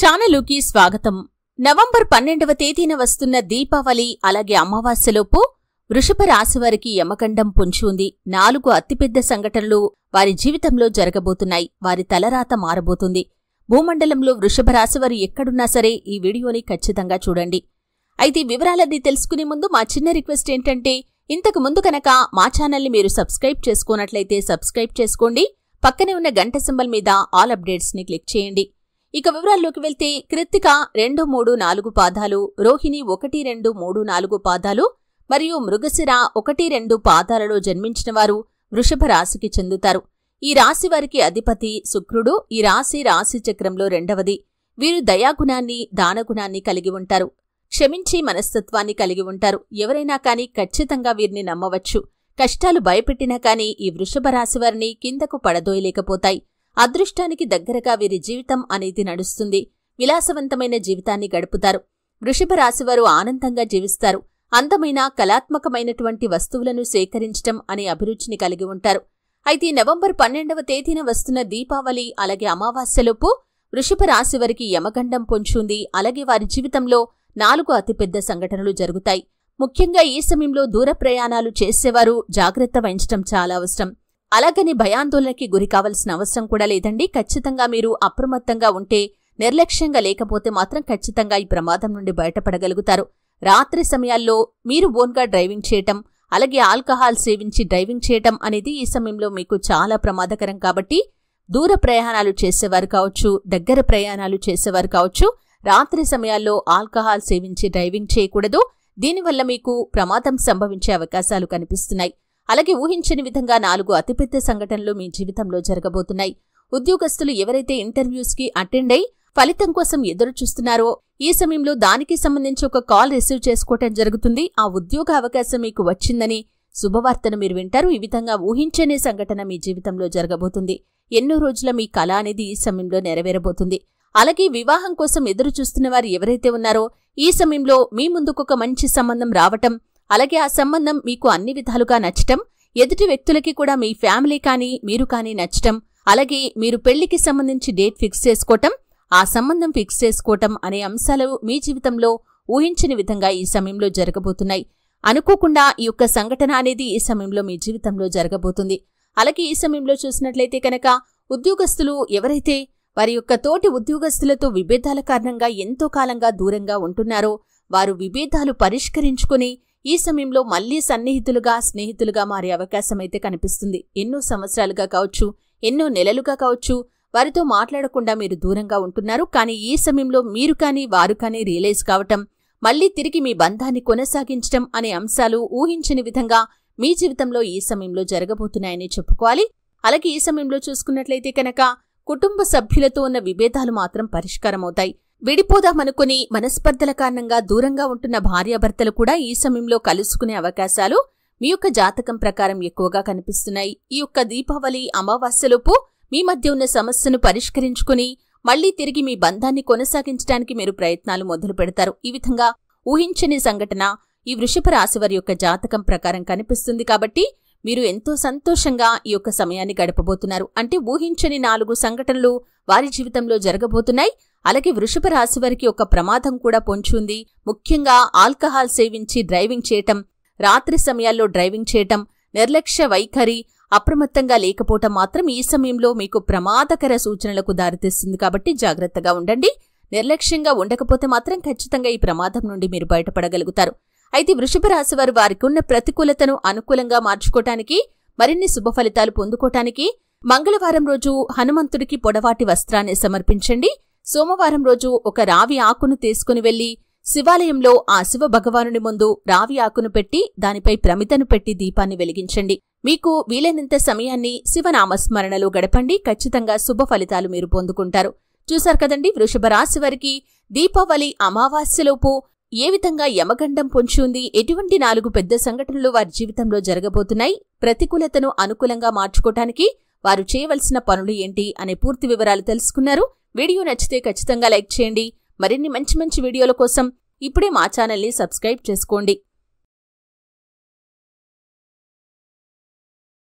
ఛానలుకి స్వాగతం నవంబర్ పన్నెండవ తేదీన వస్తున్న దీపావళి అలాగే అమావాస్యలోపు వృషభ రాశివారికి యమకండం పొంచి ఉంది నాలుగు అతిపెద్ద సంఘటనలు వారి జీవితంలో జరగబోతున్నాయి వారి తలరాత మారబోతుంది భూమండలంలో వృషభ రాశివారు ఎక్కడున్నా సరే ఈ వీడియోని ఖచ్చితంగా చూడండి అయితే వివరాలన్నీ తెలుసుకునే ముందు మా చిన్న రిక్వెస్ట్ ఏంటంటే ఇంతకు ముందు కనుక మా ఛానల్ని మీరు సబ్స్క్రైబ్ చేసుకున్నట్లయితే సబ్స్క్రైబ్ చేసుకోండి పక్కనే ఉన్న గంట సింబల్ మీద ఆల్ అప్డేట్స్ని క్లిక్ చేయండి ఇక వివరాల్లోకి వెళ్తే కృత్తిక రెండు మూడు నాలుగు పాదాలు రోహిణి ఒకటి రెండు మూడు నాలుగు పాదాలు మరియు మృగశిర ఒకటి రెండు పాదాలలో జన్మించిన వారు వృషభ రాశికి చెందుతారు ఈ రాశి వారికి అధిపతి శుక్రుడు ఈ రాశి రాశి చక్రంలో రెండవది వీరు దయాగుణాన్ని దానగుణాన్ని కలిగి ఉంటారు క్షమించి మనస్తత్వాన్ని కలిగి ఉంటారు ఎవరైనా కానీ ఖచ్చితంగా వీరిని నమ్మవచ్చు కష్టాలు భయపెట్టినా కానీ ఈ వృషభ రాశి వారిని కిందకు పడదోయలేకపోతాయి అదృష్టానికి దగ్గరగా వీరి జీవితం అనేది నడుస్తుంది విలాసవంతమైన జీవితాన్ని గడుపుతారు వృషభ రాశివారు ఆనందంగా జీవిస్తారు అందమైన కళాత్మకమైనటువంటి వస్తువులను సేకరించటం అనే అభిరుచిని కలిగి ఉంటారు అయితే నవంబర్ పన్నెండవ తేదీన వస్తున్న దీపావళి అలాగే అమావాస్యలోపు వృషభ రాశి వారికి యమగండం పొంచుంది అలాగే వారి జీవితంలో నాలుగు అతిపెద్ద సంఘటనలు జరుగుతాయి ముఖ్యంగా ఈ సమయంలో దూర ప్రయాణాలు చేసేవారు జాగ్రత్త వహించడం చాలా అవసరం అలాగని భయాందోళనకి గురి కావాల్సిన అవసరం కూడా లేదండి ఖచ్చితంగా మీరు అప్రమత్తంగా ఉంటే నిర్లక్ష్యంగా లేకపోతే మాత్రం ఖచ్చితంగా ఈ ప్రమాదం నుండి బయటపడగలుగుతారు రాత్రి సమయాల్లో మీరు ఓన్గా డ్రైవింగ్ చేయటం అలాగే ఆల్కహాల్ సేవించి డ్రైవింగ్ చేయటం అనేది ఈ సమయంలో మీకు చాలా ప్రమాదకరం కాబట్టి దూర ప్రయాణాలు చేసేవారు కావచ్చు దగ్గర ప్రయాణాలు చేసేవారు కావచ్చు రాత్రి సమయాల్లో ఆల్కహాల్ సేవించి డ్రైవింగ్ చేయకూడదు దీనివల్ల మీకు ప్రమాదం సంభవించే అవకాశాలు కనిపిస్తున్నాయి అలాగే ఊహించని విధంగా నాలుగు అతిపెద్ద సంఘటనలు మీ జీవితంలో జరగబోతున్నాయి ఉద్యోగస్తులు ఎవరైతే ఇంటర్వ్యూస్కి అటెండ్ అయి ఫలితం కోసం ఎదురు చూస్తున్నారో ఈ సమయంలో దానికి సంబంధించి ఒక కాల్ రిసీవ్ చేసుకోవటం జరుగుతుంది ఆ ఉద్యోగ అవకాశం మీకు వచ్చిందని శుభవార్తను మీరు వింటారు ఈ విధంగా ఊహించనే సంఘటన మీ జీవితంలో జరగబోతుంది ఎన్నో రోజుల మీ కళ అనేది ఈ సమయంలో నెరవేరబోతుంది అలాగే వివాహం కోసం ఎదురు చూస్తున్న వారు ఎవరైతే ఉన్నారో ఈ సమయంలో మీ ముందుకు ఒక మంచి సంబంధం రావటం అలాగే ఆ సంబంధం మీకు అన్ని విధాలుగా నచ్చటం ఎదుటి వ్యక్తులకి కూడా మీ ఫ్యామిలీ కానీ మీరు కానీ నచ్చటం అలాగే మీరు పెళ్లికి సంబంధించి డేట్ ఫిక్స్ చేసుకోవటం ఆ సంబంధం ఫిక్స్ చేసుకోవటం అనే అంశాలు మీ జీవితంలో ఊహించని విధంగా ఈ సమయంలో జరగబోతున్నాయి అనుకోకుండా ఈ యొక్క సంఘటన అనేది ఈ సమయంలో మీ జీవితంలో జరగబోతుంది అలాగే ఈ సమయంలో చూసినట్లయితే కనుక ఉద్యోగస్తులు ఎవరైతే వారి యొక్క తోటి ఉద్యోగస్తులతో విభేదాల కారణంగా ఎంతో కాలంగా దూరంగా ఉంటున్నారో వారు విభేదాలు పరిష్కరించుకుని ఈ సమయంలో మళ్లీ సన్నిహితులుగా స్నేహితులుగా మారే అవకాశం అయితే కనిపిస్తుంది ఎన్నో సంవత్సరాలుగా కావచ్చు ఎన్నో నెలలుగా కావచ్చు వారితో మాట్లాడకుండా మీరు దూరంగా ఉంటున్నారు కానీ ఈ సమయంలో మీరు కానీ వారు కానీ రియలైజ్ కావటం మళ్లీ తిరిగి మీ బంధాన్ని కొనసాగించటం అనే అంశాలు ఊహించని విధంగా మీ జీవితంలో ఈ సమయంలో జరగబోతున్నాయని చెప్పుకోవాలి అలాగే ఈ సమయంలో చూసుకున్నట్లయితే కనుక కుటుంబ సభ్యులతో ఉన్న విభేదాలు మాత్రం పరిష్కారమవుతాయి విడిపోదామనుకుని మనస్పర్ధల కారణంగా దూరంగా ఉంటున్న భార్యాభర్తలు కూడా ఈ సమయంలో కలుసుకునే అవకాశాలు మీ యొక్క జాతకం ప్రకారం ఎక్కువగా కనిపిస్తున్నాయి ఈ యొక్క దీపావళి అమావాస్యలోపు మీ మధ్య ఉన్న సమస్యను పరిష్కరించుకుని మళ్లీ తిరిగి మీ బంధాన్ని కొనసాగించడానికి మీరు ప్రయత్నాలు మొదలు పెడతారు ఈ విధంగా ఊహించని సంఘటన ఈ వృషభ రాశి వారి యొక్క జాతకం ప్రకారం కనిపిస్తుంది కాబట్టి మీరు ఎంతో సంతోషంగా ఈ యొక్క సమయాన్ని గడపబోతున్నారు అంటే ఊహించని నాలుగు సంఘటనలు వారి జీవితంలో జరగబోతున్నాయి అలాగే వృషభ రాశి వారికి ఒక ప్రమాదం కూడా పొంచుంది ముఖ్యంగా ఆల్కహాల్ సేవించి డ్రైవింగ్ చేయటం రాత్రి సమయాల్లో డ్రైవింగ్ చేయటం నిర్లక్ష్య వైఖరి అప్రమత్తంగా లేకపోవటం మాత్రం ఈ సమయంలో మీకు ప్రమాదకర సూచనలకు దారితీస్తుంది కాబట్టి జాగ్రత్తగా ఉండండి నిర్లక్ష్యంగా ఉండకపోతే మాత్రం ఖచ్చితంగా ఈ ప్రమాదం నుండి మీరు బయటపడగలుగుతారు అయితే వృషభ రాశి వారు వారికి ఉన్న ప్రతికూలతను అనుకూలంగా మార్చుకోటానికి మరిన్ని శుభ ఫలితాలు పొందుకోటానికి మంగళవారం రోజు హనుమంతుడికి పొడవాటి వస్త్రాన్ని సమర్పించండి సోమవారం రోజు ఒక రావి ఆకును తీసుకుని వెళ్లి శివాలయంలో ఆ శివ భగవానుని ముందు రావి ఆకును పెట్టి దానిపై ప్రమితను పెట్టి దీపాన్ని వెలిగించండి మీకు వీలైనంత సమయాన్ని శివనామస్మరణలో గడపండి ఖచ్చితంగా శుభ ఫలితాలు మీరు పొందుకుంటారు చూశారు కదండి వృషభ రాశి వారికి దీపావళి అమావాస్యలోపు ఏ విధంగా యమగండం పొంచుంది ఎటువంటి నాలుగు పెద్ద సంఘటనలు వారి జీవితంలో జరగబోతున్నాయి ప్రతికూలతను అనుకూలంగా మార్చుకోవటానికి వారు చేయవలసిన పనులు ఏంటి అనే పూర్తి వివరాలు తెలుసుకున్నారు వీడియో నచ్చితే ఖచ్చితంగా లైక్ చేయండి మరిన్ని మంచి మంచి వీడియోల కోసం ఇప్పుడే మా ఛానల్ని సబ్స్క్రైబ్ చేసుకోండి